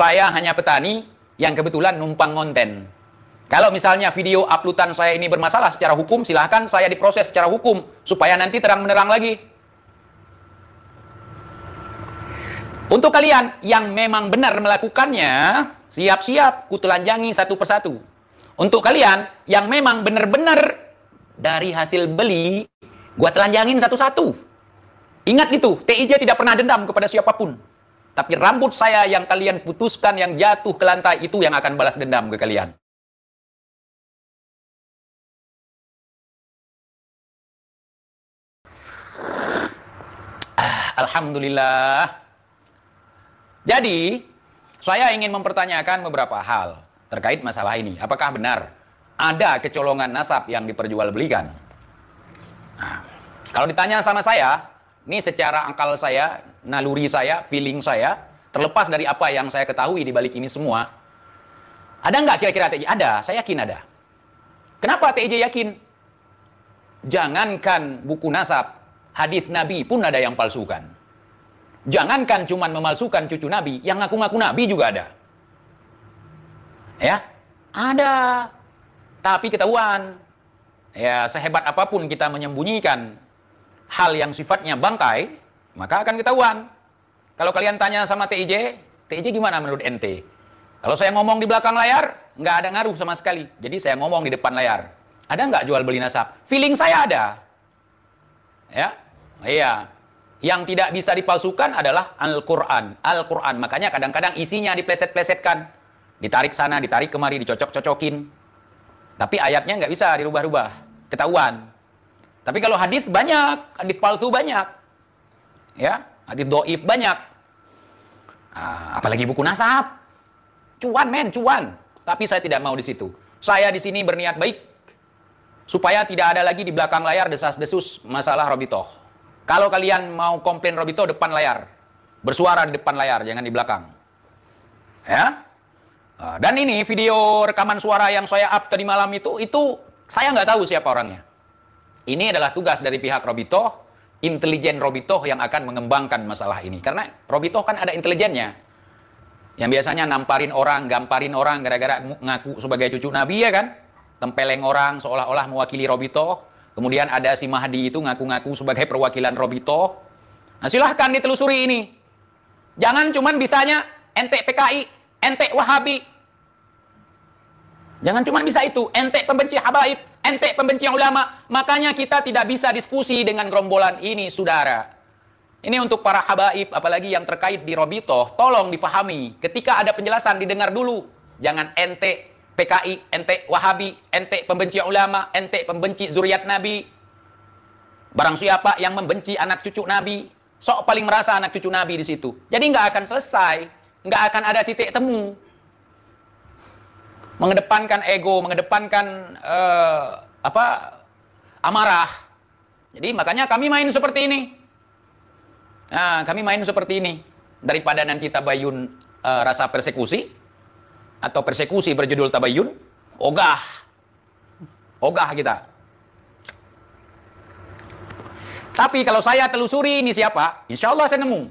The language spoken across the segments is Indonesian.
Saya hanya petani yang kebetulan numpang konten. Kalau misalnya video uploadan saya ini bermasalah secara hukum, silahkan saya diproses secara hukum supaya nanti terang menerang lagi. Untuk kalian yang memang benar melakukannya, siap-siap kutelanjangi satu persatu. Untuk kalian yang memang benar-benar dari hasil beli, gua telanjangin satu-satu. Ingat itu, TIJ tidak pernah dendam kepada siapapun. Tapi rambut saya yang kalian putuskan yang jatuh ke lantai itu yang akan balas dendam ke kalian. Alhamdulillah. Jadi, saya ingin mempertanyakan beberapa hal terkait masalah ini. Apakah benar ada kecolongan nasab yang diperjualbelikan? Nah, kalau ditanya sama saya, ini secara akal saya naluri saya, feeling saya, terlepas dari apa yang saya ketahui di balik ini semua, ada nggak kira-kira TJ? Ada, saya yakin ada. Kenapa TJ yakin? Jangankan buku nasab, hadis Nabi pun ada yang palsukan. Jangankan cuma memalsukan cucu Nabi, yang ngaku-ngaku Nabi juga ada. Ya, ada. Tapi ketahuan. Ya, sehebat apapun kita menyembunyikan hal yang sifatnya bangkai, maka akan ketahuan. Kalau kalian tanya sama TIJ, TIJ gimana menurut NT? Kalau saya ngomong di belakang layar, nggak ada ngaruh sama sekali. Jadi saya ngomong di depan layar. Ada nggak jual beli nasab? Feeling saya ada. Ya, iya. Yang tidak bisa dipalsukan adalah Al-Quran. Al-Quran. Makanya kadang-kadang isinya dipleset-plesetkan. Ditarik sana, ditarik kemari, dicocok-cocokin. Tapi ayatnya nggak bisa dirubah-rubah. Ketahuan. Tapi kalau hadis banyak, hadis palsu banyak ya hadis doif banyak nah, apalagi buku nasab cuan men cuan tapi saya tidak mau di situ saya di sini berniat baik supaya tidak ada lagi di belakang layar desas-desus masalah Robito kalau kalian mau komplain Robito depan layar bersuara di depan layar jangan di belakang ya ah, dan ini video rekaman suara yang saya up tadi malam itu itu saya nggak tahu siapa orangnya ini adalah tugas dari pihak Robito intelijen Robitoh yang akan mengembangkan masalah ini. Karena Robitoh kan ada intelijennya. Yang biasanya namparin orang, gamparin orang, gara-gara ngaku sebagai cucu Nabi ya kan? Tempeleng orang seolah-olah mewakili Robitoh. Kemudian ada si Mahdi itu ngaku-ngaku sebagai perwakilan Robitoh. Nah silahkan ditelusuri ini. Jangan cuman bisanya ente PKI, ente Wahabi. Jangan cuman bisa itu, ente pembenci habaib, ente pembenci ulama. Makanya kita tidak bisa diskusi dengan gerombolan ini, saudara. Ini untuk para habaib, apalagi yang terkait di Robito, tolong difahami. Ketika ada penjelasan, didengar dulu. Jangan ente PKI, ente Wahabi, ente pembenci ulama, ente pembenci zuriat Nabi. Barang siapa yang membenci anak cucu Nabi, sok paling merasa anak cucu Nabi di situ. Jadi nggak akan selesai, nggak akan ada titik temu mengedepankan ego, mengedepankan uh, apa amarah. Jadi makanya kami main seperti ini. Nah, kami main seperti ini daripada nanti tabayun uh, rasa persekusi atau persekusi berjudul tabayun, ogah. Ogah kita. Tapi kalau saya telusuri ini siapa, insya Allah saya nemu.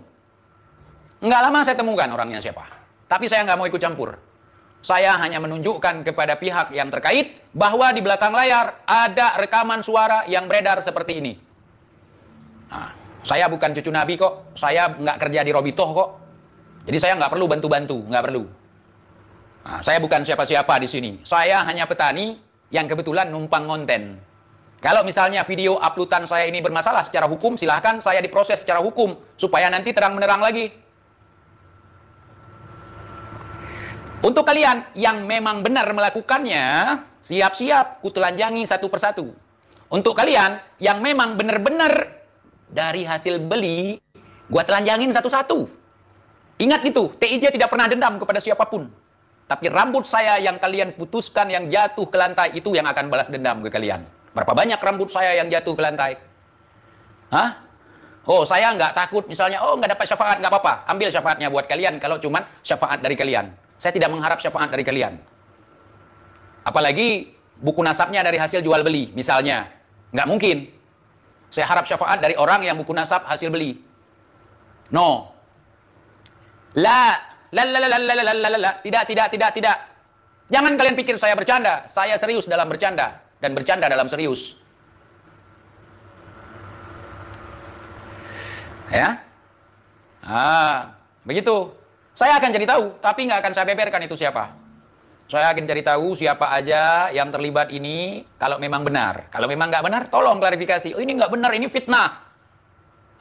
Nggak lama saya temukan orangnya siapa. Tapi saya nggak mau ikut campur. Saya hanya menunjukkan kepada pihak yang terkait bahwa di belakang layar ada rekaman suara yang beredar seperti ini. Nah, saya bukan cucu Nabi kok, saya nggak kerja di Robitoh kok. Jadi saya nggak perlu bantu-bantu, nggak perlu. Nah, saya bukan siapa-siapa di sini. Saya hanya petani yang kebetulan numpang konten. Kalau misalnya video uploadan saya ini bermasalah secara hukum, silahkan saya diproses secara hukum supaya nanti terang menerang lagi. Untuk kalian yang memang benar melakukannya, siap-siap kutelanjangi satu persatu. Untuk kalian yang memang benar-benar dari hasil beli, gua telanjangin satu-satu. Ingat itu, TIJ tidak pernah dendam kepada siapapun. Tapi rambut saya yang kalian putuskan yang jatuh ke lantai itu yang akan balas dendam ke kalian. Berapa banyak rambut saya yang jatuh ke lantai? Hah? Oh, saya nggak takut misalnya, oh nggak dapat syafaat, nggak apa-apa. Ambil syafaatnya buat kalian kalau cuma syafaat dari kalian. Saya tidak mengharap syafaat dari kalian. Apalagi buku nasabnya dari hasil jual beli, misalnya. Nggak mungkin. Saya harap syafaat dari orang yang buku nasab hasil beli. No. La. La, la, la, la, la, la, la, la. Tidak, tidak, tidak, tidak. Jangan kalian pikir saya bercanda. Saya serius dalam bercanda. Dan bercanda dalam serius. Ya. Ah, begitu. Saya akan cari tahu, tapi nggak akan saya beberkan itu siapa. Saya akan cari tahu siapa aja yang terlibat ini, kalau memang benar. Kalau memang nggak benar, tolong klarifikasi. Oh ini nggak benar, ini fitnah.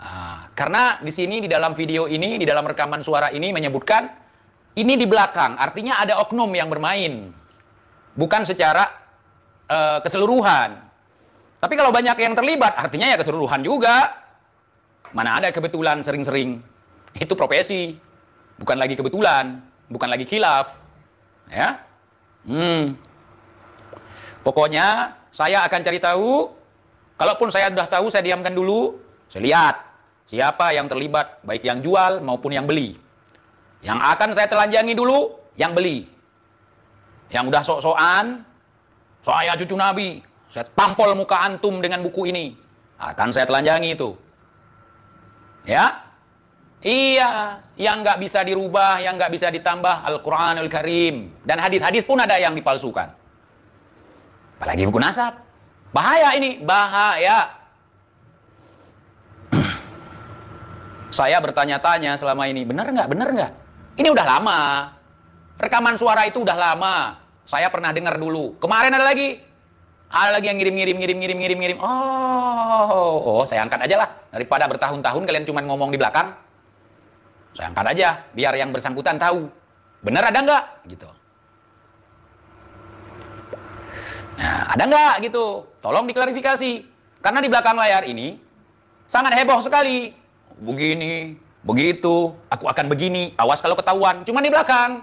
Nah, karena di sini, di dalam video ini, di dalam rekaman suara ini menyebutkan, ini di belakang, artinya ada oknum yang bermain. Bukan secara uh, keseluruhan. Tapi kalau banyak yang terlibat, artinya ya keseluruhan juga. Mana ada kebetulan sering-sering. Itu profesi. Bukan lagi kebetulan, bukan lagi khilaf. Ya. Hmm. Pokoknya saya akan cari tahu, kalaupun saya sudah tahu saya diamkan dulu, saya lihat siapa yang terlibat, baik yang jual maupun yang beli. Yang akan saya telanjangi dulu, yang beli. Yang udah sok-sokan, saya cucu Nabi, saya tampol muka antum dengan buku ini. Akan saya telanjangi itu. Ya, Iya, yang nggak bisa dirubah, yang nggak bisa ditambah Al-Quranul Karim dan hadis-hadis pun ada yang dipalsukan. Apalagi buku nasab, bahaya ini, bahaya. Saya bertanya-tanya selama ini, benar nggak, benar nggak? Ini udah lama, rekaman suara itu udah lama. Saya pernah dengar dulu. Kemarin ada lagi, ada lagi yang ngirim-ngirim, ngirim-ngirim, ngirim-ngirim. Oh, oh, saya angkat aja lah daripada bertahun-tahun kalian cuma ngomong di belakang. Saya angkat aja, biar yang bersangkutan tahu. Benar ada nggak? Gitu. Nah, ada nggak gitu? Tolong diklarifikasi. Karena di belakang layar ini sangat heboh sekali. Begini, begitu, aku akan begini. Awas kalau ketahuan. Cuma di belakang.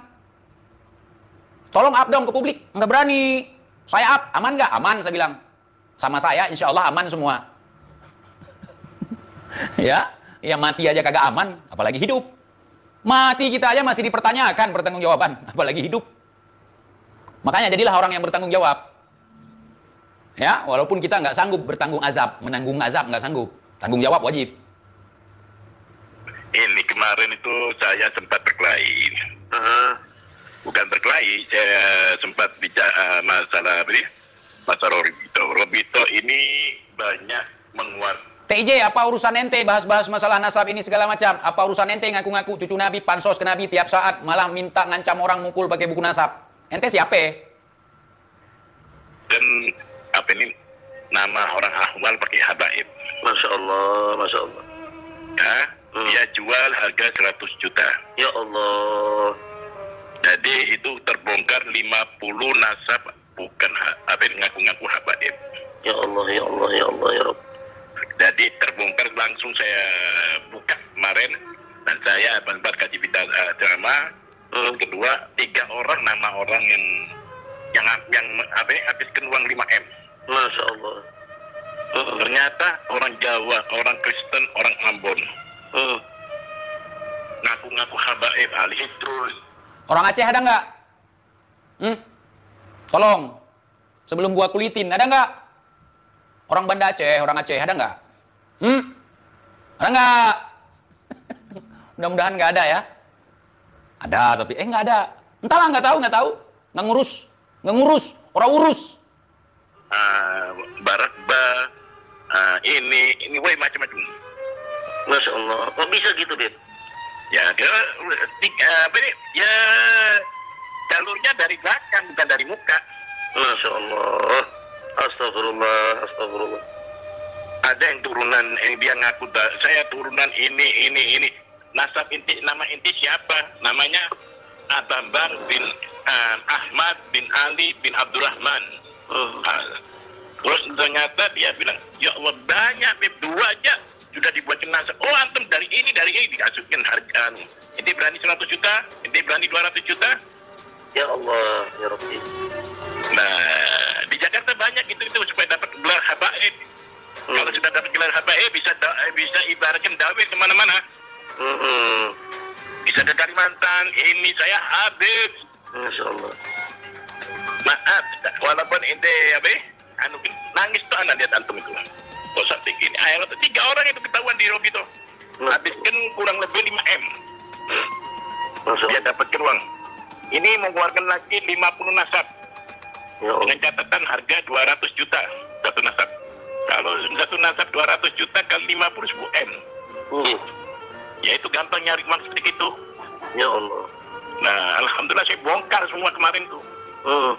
Tolong up dong ke publik. Nggak berani. Saya up. Aman nggak? Aman, saya bilang. Sama saya, insya Allah aman semua. ya, yang mati aja kagak aman, apalagi hidup. Mati kita aja masih dipertanyakan pertanggungjawaban, apalagi hidup. Makanya jadilah orang yang bertanggung jawab. Ya, walaupun kita nggak sanggup bertanggung azab, menanggung azab nggak sanggup, tanggung jawab wajib. Ini kemarin itu saya sempat berkelahi. Uh, bukan berkelahi, saya sempat bicara eh, masalah ini. Masalah Robito. Robito ini banyak menguat TJ apa urusan ente bahas-bahas masalah nasab ini segala macam? Apa urusan ente ngaku-ngaku cucu Nabi, pansos ke Nabi tiap saat, malah minta ngancam orang mukul pakai buku nasab? Ente siapa? Dan apa ini nama orang ahwal pakai habaib. Masya Allah, Masya Allah. Ya, hmm. dia jual harga 100 juta. Ya Allah. Jadi itu terbongkar 50 nasab bukan apa ngaku-ngaku habaib. Ya Allah, ya Allah, ya Allah, ya Allah jadi terbongkar langsung saya buka kemarin dan saya sempat kaji pita uh, eh, drama. Terus hmm. kedua tiga orang nama orang yang yang yang apa ya, habiskan uang 5 m. Masya Allah. Uh, ternyata orang Jawa, orang Kristen, orang Ambon. Uh. Ngaku-ngaku habaib ahli terus. Orang Aceh ada nggak? Hmm? Tolong. Sebelum gua kulitin, ada nggak? Orang Banda Aceh, orang Aceh ada nggak? Hmm? Ada nggak? Mudah-mudahan nggak ada ya. Ada tapi eh nggak ada. Entahlah nggak tahu nggak tahu nggak ngurus nggak ngurus orang urus. Uh, barat ba uh, ini ini woi macam-macam. Masya Allah, kok bisa gitu Beb? Ya, dia, eh, apa ini? Ya, jalurnya dari belakang bukan dari muka. Masya Allah astagfirullah, astagfirullah. Ada yang turunan, yang eh, dia ngaku, saya turunan ini, ini, ini. Nasab inti, nama inti siapa? Namanya Abambang bin uh, Ahmad bin Ali bin Abdurrahman. Uh. terus ternyata dia bilang, ya Allah banyak, Beb, dua aja sudah dibuat nasab. Oh antum dari ini, dari ini dikasukin harga. Ini berani 100 juta, ini berani 200 juta. Ya Allah, ya Rabbi. Nah, Jakarta banyak itu itu supaya dapat gelar habaib. Hmm. Kalau sudah dapat gelar habaib bisa da, eh, bisa ibaratkan dawir kemana-mana. Hmm. Bisa dari Kalimantan, ini saya habib. Masya Allah. Maaf, walaupun ini apa ya, anu nangis tuh anak lihat antum itu. Kok sampai gini? Akhirnya tiga orang itu ketahuan di Robi tuh. Hmm. Habiskan kurang lebih 5 M. Masya Dia dapat uang. Ini mengeluarkan lagi 50 nasab. Ya. Dengan catatan harga 200 juta satu nasab. Kalau satu nasab 200 juta kali 50 ribu M. Hmm. Ya itu gampang nyari uang seperti itu. Ya Allah. Nah, alhamdulillah saya bongkar semua kemarin tuh. Uh.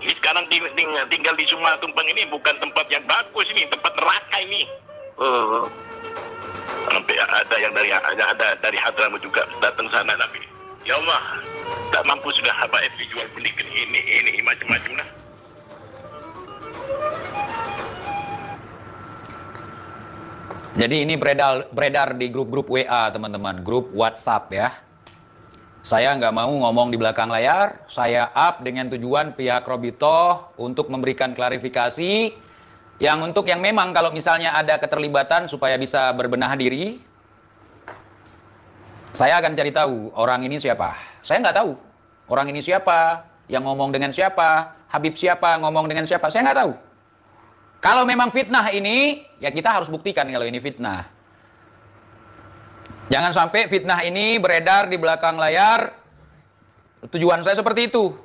Ini sekarang ting tinggal di Sumatera tumpeng ini bukan tempat yang bagus ini, tempat neraka ini. Uh. Sampai ada yang dari ada, dari hadramu juga datang sana tapi ya Allah tak mampu sudah apa habaib dijual beli ini ini macam-macam lah Jadi ini beredar beredar di grup-grup WA teman-teman, grup WhatsApp ya. Saya nggak mau ngomong di belakang layar, saya up dengan tujuan pihak Robito untuk memberikan klarifikasi yang untuk yang memang kalau misalnya ada keterlibatan supaya bisa berbenah diri, saya akan cari tahu orang ini siapa. Saya nggak tahu orang ini siapa, yang ngomong dengan siapa, Habib siapa, ngomong dengan siapa. Saya nggak tahu. Kalau memang fitnah ini, ya kita harus buktikan kalau ini fitnah. Jangan sampai fitnah ini beredar di belakang layar. Tujuan saya seperti itu.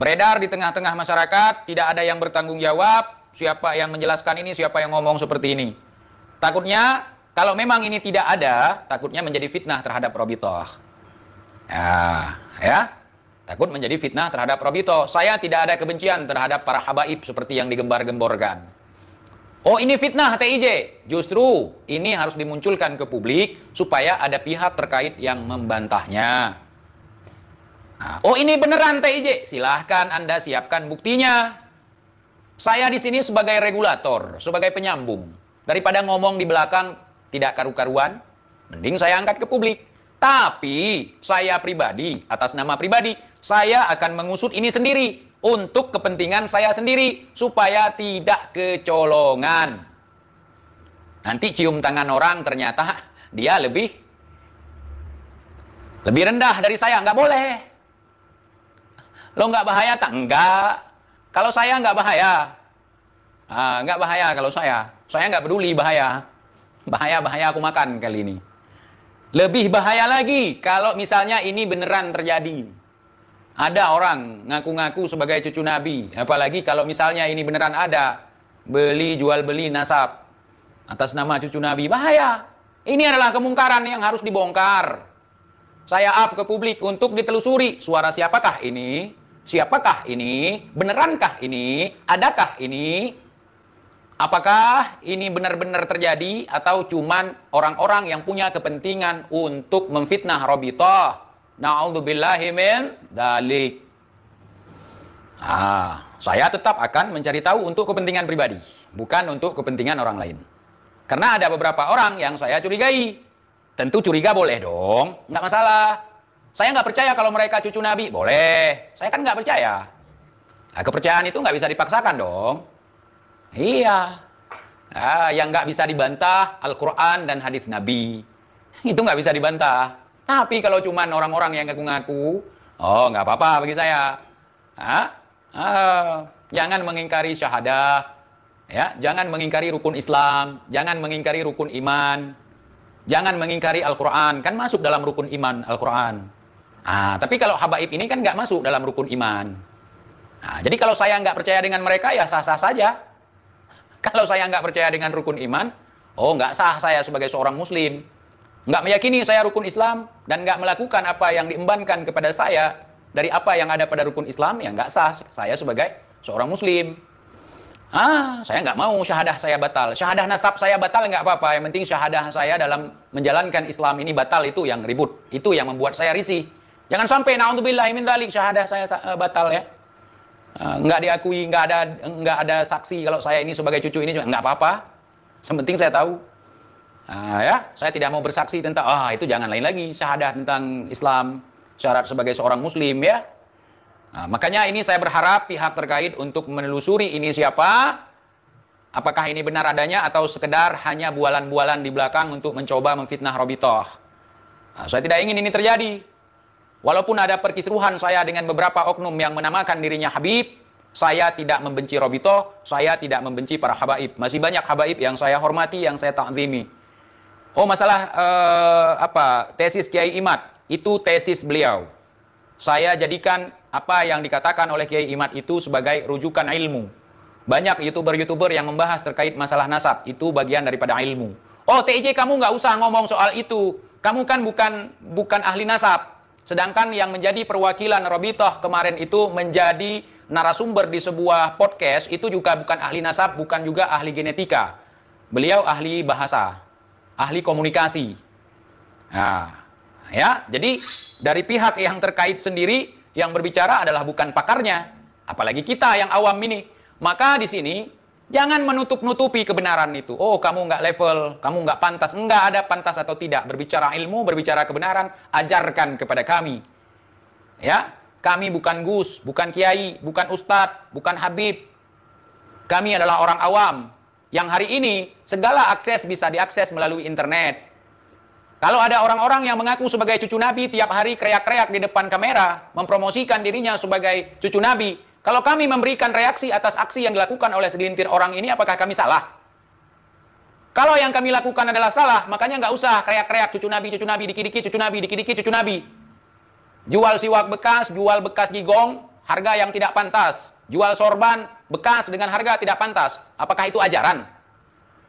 Beredar di tengah-tengah masyarakat, tidak ada yang bertanggung jawab, siapa yang menjelaskan ini, siapa yang ngomong seperti ini. Takutnya kalau memang ini tidak ada, takutnya menjadi fitnah terhadap Robitoh. Ya, ya. Takut menjadi fitnah terhadap Robito. Saya tidak ada kebencian terhadap para habaib seperti yang digembar-gemborkan. Oh ini fitnah TIJ. Justru ini harus dimunculkan ke publik supaya ada pihak terkait yang membantahnya. Nah, oh ini beneran TIJ. Silahkan Anda siapkan buktinya. Saya di sini sebagai regulator, sebagai penyambung. Daripada ngomong di belakang tidak karu-karuan, mending saya angkat ke publik. Tapi saya pribadi, atas nama pribadi, saya akan mengusut ini sendiri untuk kepentingan saya sendiri supaya tidak kecolongan. Nanti cium tangan orang ternyata dia lebih lebih rendah dari saya, nggak boleh. Lo nggak bahaya tak? Nggak. Kalau saya nggak bahaya, ah, nggak bahaya kalau saya. Saya nggak peduli bahaya bahaya-bahaya aku makan kali ini. Lebih bahaya lagi kalau misalnya ini beneran terjadi. Ada orang ngaku-ngaku sebagai cucu Nabi, apalagi kalau misalnya ini beneran ada beli jual beli nasab atas nama cucu Nabi, bahaya. Ini adalah kemungkaran yang harus dibongkar. Saya up ke publik untuk ditelusuri suara siapakah ini? Siapakah ini? Benerankah ini? Adakah ini? Apakah ini benar-benar terjadi atau cuman orang-orang yang punya kepentingan untuk memfitnah Robitoh? Na'udzubillahi min dalik. Ah, saya tetap akan mencari tahu untuk kepentingan pribadi, bukan untuk kepentingan orang lain. Karena ada beberapa orang yang saya curigai. Tentu curiga boleh dong, nggak masalah. Saya nggak percaya kalau mereka cucu Nabi, boleh. Saya kan nggak percaya. Nah, kepercayaan itu nggak bisa dipaksakan dong. Iya. Nah, yang nggak bisa dibantah Al-Quran dan hadis Nabi. Itu nggak bisa dibantah. Tapi kalau cuman orang-orang yang ngaku-ngaku, oh nggak apa-apa bagi saya. Ah, ah, jangan mengingkari syahadah. Ya, jangan mengingkari rukun Islam, jangan mengingkari rukun iman, jangan mengingkari Al-Quran. Kan masuk dalam rukun iman Al-Quran. Ah, tapi kalau habaib ini kan nggak masuk dalam rukun iman. Nah, jadi kalau saya nggak percaya dengan mereka, ya sah-sah saja. Kalau saya nggak percaya dengan rukun iman, oh nggak sah saya sebagai seorang muslim. Nggak meyakini saya rukun Islam dan nggak melakukan apa yang diembankan kepada saya dari apa yang ada pada rukun Islam, ya nggak sah saya sebagai seorang muslim. Ah, saya nggak mau syahadah saya batal. Syahadah nasab saya batal nggak apa-apa. Yang penting syahadah saya dalam menjalankan Islam ini batal itu yang ribut. Itu yang membuat saya risih. Jangan sampai naudzubillah min dzalik syahadah saya eh, batal ya. Ah, nggak diakui, nggak ada nggak ada saksi kalau saya ini sebagai cucu ini nggak apa-apa. Sementing saya tahu. Nah, ya, saya tidak mau bersaksi tentang ah itu jangan lain lagi syahadah tentang Islam syarat sebagai seorang Muslim ya. Nah, makanya ini saya berharap pihak terkait untuk menelusuri ini siapa, apakah ini benar adanya atau sekedar hanya bualan-bualan di belakang untuk mencoba memfitnah Robitoh. Nah, saya tidak ingin ini terjadi. Walaupun ada perkisruhan saya dengan beberapa oknum yang menamakan dirinya Habib, saya tidak membenci Robito, saya tidak membenci para habaib. Masih banyak habaib yang saya hormati, yang saya takzimi. Oh masalah eh, apa tesis Kiai Imat, itu tesis beliau. Saya jadikan apa yang dikatakan oleh Kiai Imat itu sebagai rujukan ilmu. Banyak youtuber-youtuber yang membahas terkait masalah nasab, itu bagian daripada ilmu. Oh TJ kamu nggak usah ngomong soal itu, kamu kan bukan bukan ahli nasab, Sedangkan yang menjadi perwakilan Robitoh kemarin itu menjadi narasumber di sebuah podcast itu juga bukan ahli nasab, bukan juga ahli genetika. Beliau ahli bahasa, ahli komunikasi. Nah, ya, jadi dari pihak yang terkait sendiri yang berbicara adalah bukan pakarnya, apalagi kita yang awam ini. Maka di sini Jangan menutup-nutupi kebenaran itu. Oh, kamu nggak level, kamu nggak pantas. Nggak ada pantas atau tidak. Berbicara ilmu, berbicara kebenaran, ajarkan kepada kami. Ya, kami bukan Gus, bukan Kiai, bukan Ustadz, bukan Habib. Kami adalah orang awam. Yang hari ini, segala akses bisa diakses melalui internet. Kalau ada orang-orang yang mengaku sebagai cucu Nabi, tiap hari kreak kreak di depan kamera, mempromosikan dirinya sebagai cucu Nabi, kalau kami memberikan reaksi atas aksi yang dilakukan oleh segelintir orang ini, apakah kami salah? Kalau yang kami lakukan adalah salah, makanya nggak usah kreak-kreak cucu nabi, cucu nabi, dikidiki, cucu nabi, dikidiki, cucu nabi. Jual siwak bekas, jual bekas gigong, harga yang tidak pantas. Jual sorban bekas dengan harga tidak pantas. Apakah itu ajaran?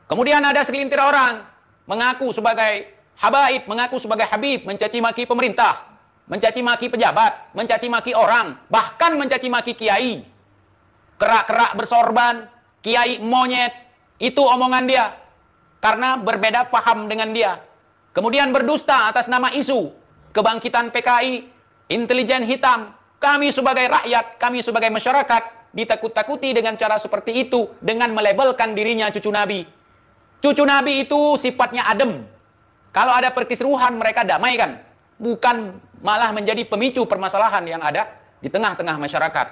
Kemudian ada segelintir orang mengaku sebagai habaib, mengaku sebagai habib, mencaci maki pemerintah mencaci maki pejabat, mencaci maki orang, bahkan mencaci maki kiai. Kerak-kerak bersorban, kiai monyet, itu omongan dia. Karena berbeda faham dengan dia. Kemudian berdusta atas nama isu, kebangkitan PKI, intelijen hitam. Kami sebagai rakyat, kami sebagai masyarakat, ditakut-takuti dengan cara seperti itu, dengan melebelkan dirinya cucu Nabi. Cucu Nabi itu sifatnya adem. Kalau ada perkisruhan mereka damai kan? Bukan malah menjadi pemicu permasalahan yang ada di tengah-tengah masyarakat.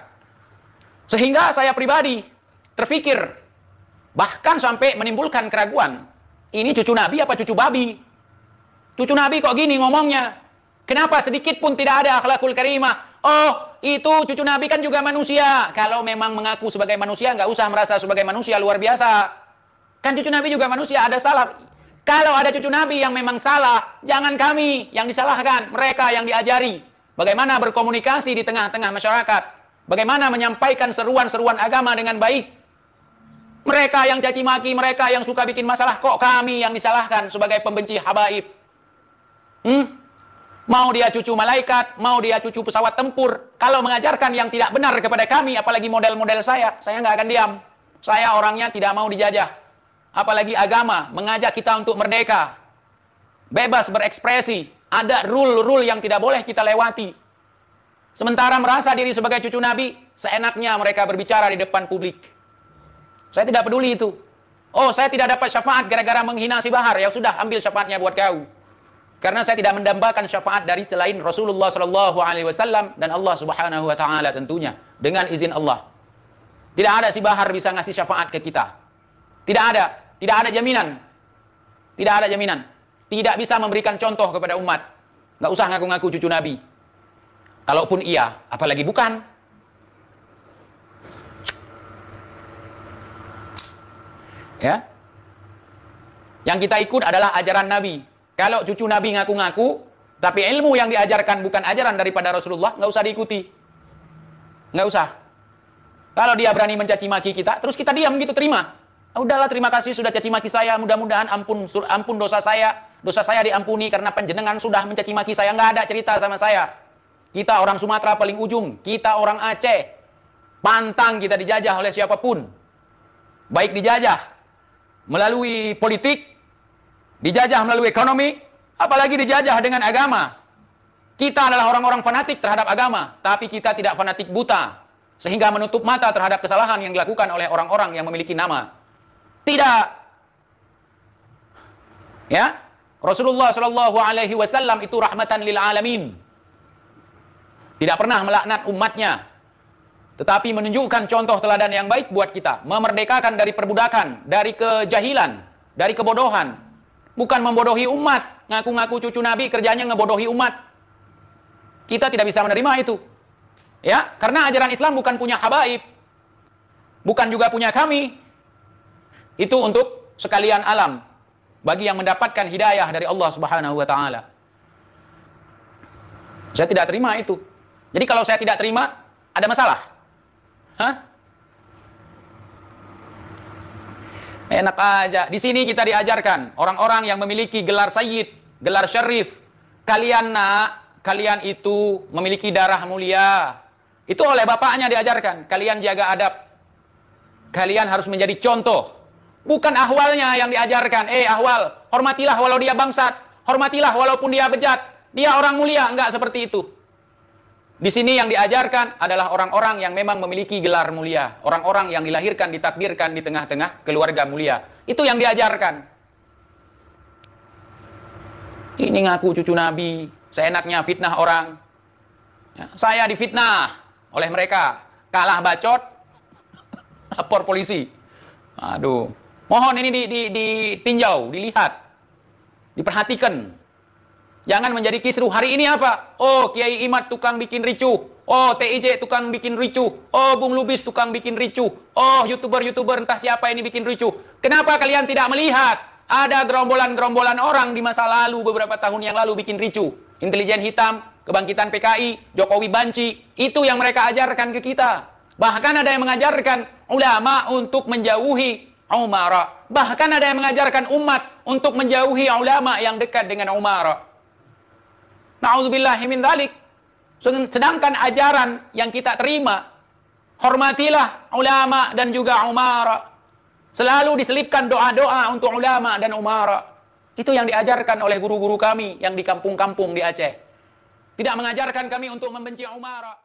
Sehingga saya pribadi terfikir bahkan sampai menimbulkan keraguan, ini cucu Nabi apa cucu babi? Cucu Nabi kok gini ngomongnya? Kenapa sedikit pun tidak ada akhlakul karimah? Oh, itu cucu Nabi kan juga manusia. Kalau memang mengaku sebagai manusia, nggak usah merasa sebagai manusia luar biasa. Kan cucu Nabi juga manusia, ada salah. Kalau ada cucu Nabi yang memang salah, jangan kami yang disalahkan, mereka yang diajari. Bagaimana berkomunikasi di tengah-tengah masyarakat. Bagaimana menyampaikan seruan-seruan agama dengan baik. Mereka yang caci maki, mereka yang suka bikin masalah, kok kami yang disalahkan sebagai pembenci habaib. Hmm? Mau dia cucu malaikat, mau dia cucu pesawat tempur. Kalau mengajarkan yang tidak benar kepada kami, apalagi model-model saya, saya nggak akan diam. Saya orangnya tidak mau dijajah apalagi agama, mengajak kita untuk merdeka, bebas berekspresi. Ada rule-rule yang tidak boleh kita lewati. Sementara merasa diri sebagai cucu Nabi, seenaknya mereka berbicara di depan publik. Saya tidak peduli itu. Oh, saya tidak dapat syafaat gara-gara menghina si Bahar. Ya sudah, ambil syafaatnya buat kau. Karena saya tidak mendambakan syafaat dari selain Rasulullah Shallallahu Alaihi Wasallam dan Allah Subhanahu Wa Taala tentunya dengan izin Allah. Tidak ada si Bahar bisa ngasih syafaat ke kita. Tidak ada. Tidak ada jaminan. Tidak ada jaminan. Tidak bisa memberikan contoh kepada umat. Nggak usah ngaku-ngaku cucu Nabi. Kalaupun iya, apalagi bukan. Ya. Yang kita ikut adalah ajaran Nabi. Kalau cucu Nabi ngaku-ngaku, tapi ilmu yang diajarkan bukan ajaran daripada Rasulullah, nggak usah diikuti. Nggak usah. Kalau dia berani mencaci maki kita, terus kita diam gitu terima udahlah terima kasih sudah caci maki saya. Mudah-mudahan ampun ampun dosa saya. Dosa saya diampuni karena penjenengan sudah mencaci maki saya. Nggak ada cerita sama saya. Kita orang Sumatera paling ujung. Kita orang Aceh. Pantang kita dijajah oleh siapapun. Baik dijajah melalui politik, dijajah melalui ekonomi, apalagi dijajah dengan agama. Kita adalah orang-orang fanatik terhadap agama, tapi kita tidak fanatik buta, sehingga menutup mata terhadap kesalahan yang dilakukan oleh orang-orang yang memiliki nama. Tidak. Ya. Rasulullah Shallallahu Alaihi Wasallam itu rahmatan lil alamin. Tidak pernah melaknat umatnya, tetapi menunjukkan contoh teladan yang baik buat kita, memerdekakan dari perbudakan, dari kejahilan, dari kebodohan, bukan membodohi umat. Ngaku-ngaku cucu Nabi kerjanya ngebodohi umat. Kita tidak bisa menerima itu. Ya, karena ajaran Islam bukan punya habaib, bukan juga punya kami, itu untuk sekalian alam bagi yang mendapatkan hidayah dari Allah Subhanahu wa taala. Saya tidak terima itu. Jadi kalau saya tidak terima, ada masalah. Hah? Enak aja. Di sini kita diajarkan orang-orang yang memiliki gelar sayyid, gelar syarif. Kalian nak, kalian itu memiliki darah mulia. Itu oleh bapaknya diajarkan. Kalian jaga adab. Kalian harus menjadi contoh Bukan ahwalnya yang diajarkan. Eh ahwal, hormatilah walau dia bangsat. Hormatilah walaupun dia bejat. Dia orang mulia. Enggak seperti itu. Di sini yang diajarkan adalah orang-orang yang memang memiliki gelar mulia. Orang-orang yang dilahirkan, ditakdirkan di tengah-tengah keluarga mulia. Itu yang diajarkan. Ini ngaku cucu Nabi. Seenaknya fitnah orang. Ya, saya difitnah oleh mereka. Kalah bacot, lapor polisi. Aduh. Mohon ini ditinjau, di, di dilihat, diperhatikan. Jangan menjadi kisruh. Hari ini apa? Oh, Kiai Imat tukang bikin ricu Oh, TIJ tukang bikin ricu Oh, Bung Lubis tukang bikin ricu Oh, YouTuber-YouTuber entah siapa ini bikin ricu Kenapa kalian tidak melihat? Ada gerombolan-gerombolan orang di masa lalu beberapa tahun yang lalu bikin ricu Intelijen hitam, kebangkitan PKI, Jokowi banci. Itu yang mereka ajarkan ke kita. Bahkan ada yang mengajarkan ulama untuk menjauhi Umara. Bahkan ada yang mengajarkan umat untuk menjauhi ulama yang dekat dengan Umara. Nauzubillah min dalik. Sedangkan ajaran yang kita terima, hormatilah ulama dan juga Umara. Selalu diselipkan doa-doa untuk ulama dan Umara. Itu yang diajarkan oleh guru-guru kami yang di kampung-kampung di Aceh. Tidak mengajarkan kami untuk membenci Umara.